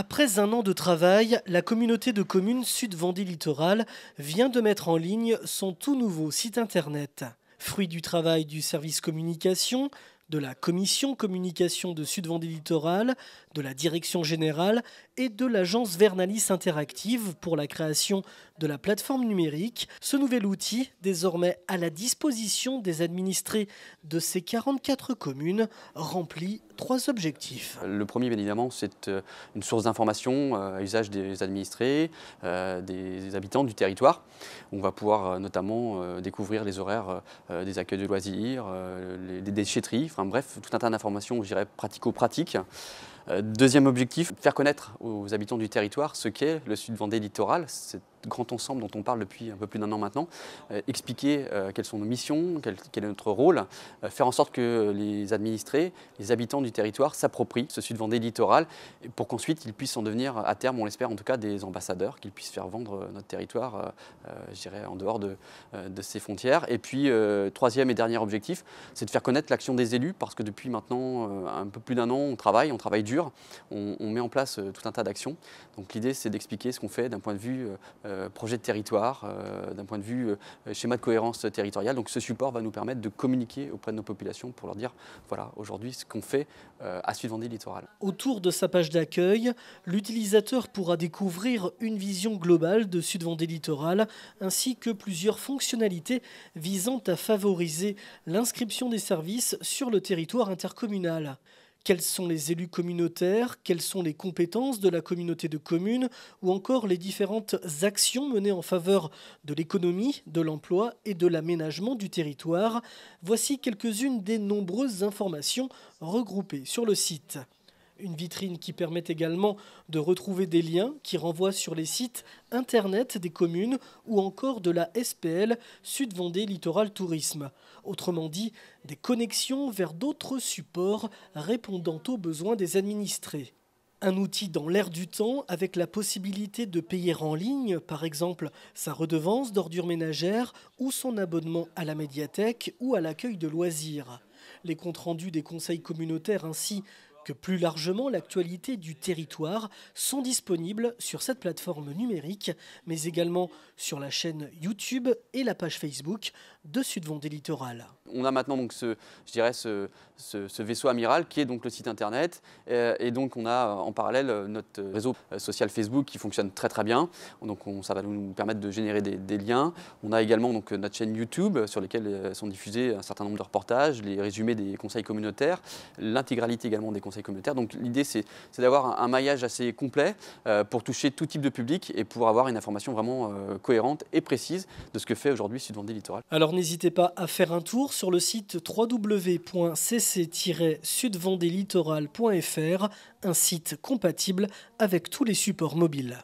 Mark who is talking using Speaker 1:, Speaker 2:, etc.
Speaker 1: Après un an de travail, la communauté de communes Sud-Vendée Littoral vient de mettre en ligne son tout nouveau site internet. Fruit du travail du service communication, de la commission communication de Sud-Vendée Littoral, de la direction générale et de l'agence Vernalis Interactive pour la création de la plateforme numérique, ce nouvel outil, désormais à la disposition des administrés de ces 44 communes, remplit trois objectifs.
Speaker 2: Le premier, bien évidemment, c'est euh, une source d'information euh, à usage des administrés, euh, des habitants du territoire. On va pouvoir notamment découvrir les horaires des accueils de loisirs, des déchetteries, enfin bref, tout un tas d'informations, je dirais, pratico-pratiques. Euh, deuxième objectif, faire connaître aux habitants du territoire ce qu'est le Sud Vendée littoral, ce grand ensemble dont on parle depuis un peu plus d'un an maintenant, euh, expliquer euh, quelles sont nos missions, quel, est notre rôle, faire en sorte que les administrés, les habitants du territoire s'approprient ce Sud Vendée littoral pour qu'ensuite ils puissent en devenir à terme, on l'espère en tout cas, des ambassadeurs, qu'ils puissent faire vendre notre territoire, je dirais, en dehors de, de ses frontières. Et puis, troisième et dernier objectif, c'est de faire connaître l'action des élus parce que depuis maintenant un peu plus d'un an, on travaille, on travaille dur on, met en place euh, tout un tas d'actions. Donc l'idée, c'est d'expliquer ce qu'on fait d'un point de vue euh, euh, projet de territoire, d'un point de vue schéma de cohérence territoriale. Donc ce support va nous permettre de communiquer auprès de nos populations pour leur dire, voilà, aujourd'hui, ce qu'on fait à Sud Vendée Littoral.
Speaker 1: Autour de sa page d'accueil, l'utilisateur pourra découvrir une vision globale de Sud Vendée Littoral, ainsi que plusieurs fonctionnalités visant à favoriser l'inscription des services sur le territoire intercommunal quels sont les élus communautaires, quelles sont les compétences de la communauté de communes, ou encore les différentes actions menées en faveur de l'économie, de l'emploi et de l'aménagement du territoire. Voici quelques-unes des nombreuses informations regroupées sur le site. Une vitrine qui permet également de retrouver des liens qui renvoient sur les sites internet des communes ou encore de la SPL Sud Vendée Littoral Tourisme. Autrement dit, des connexions vers d'autres supports répondant aux besoins des administrés. Un outil dans l'air du temps avec la possibilité de payer en ligne, par exemple, sa redevance d'ordures ménagères ou son abonnement à la médiathèque ou à l'accueil de loisirs. Les comptes rendus des conseils communautaires ainsi que plus largement l'actualité du territoire sont disponibles sur cette plateforme numérique, mais également sur la chaîne YouTube et la page Facebook de Sud Vendée Littoral.
Speaker 2: On a maintenant donc ce, je dirais ce, ce, vaisseau amiral qui est donc le site internet euh, et, donc on a en parallèle notre réseau social Facebook qui fonctionne très très bien. Donc on, ça va nous permettre de générer des, liens. On a également donc notre chaîne YouTube sur laquelle euh, sont diffusés un certain nombre de reportages, les résumés des conseils communautaires, l'intégralité également des donc l'idée, c'est d'avoir un, maillage assez complet euh, pour toucher tout type de public et pour avoir une information vraiment euh, cohérente et précise de ce que fait aujourd'hui Sud-Vendée Littoral.
Speaker 1: Alors n'hésitez pas à faire un tour sur le site wwwcc sudvendelittoralfr un site compatible avec tous les supports mobiles.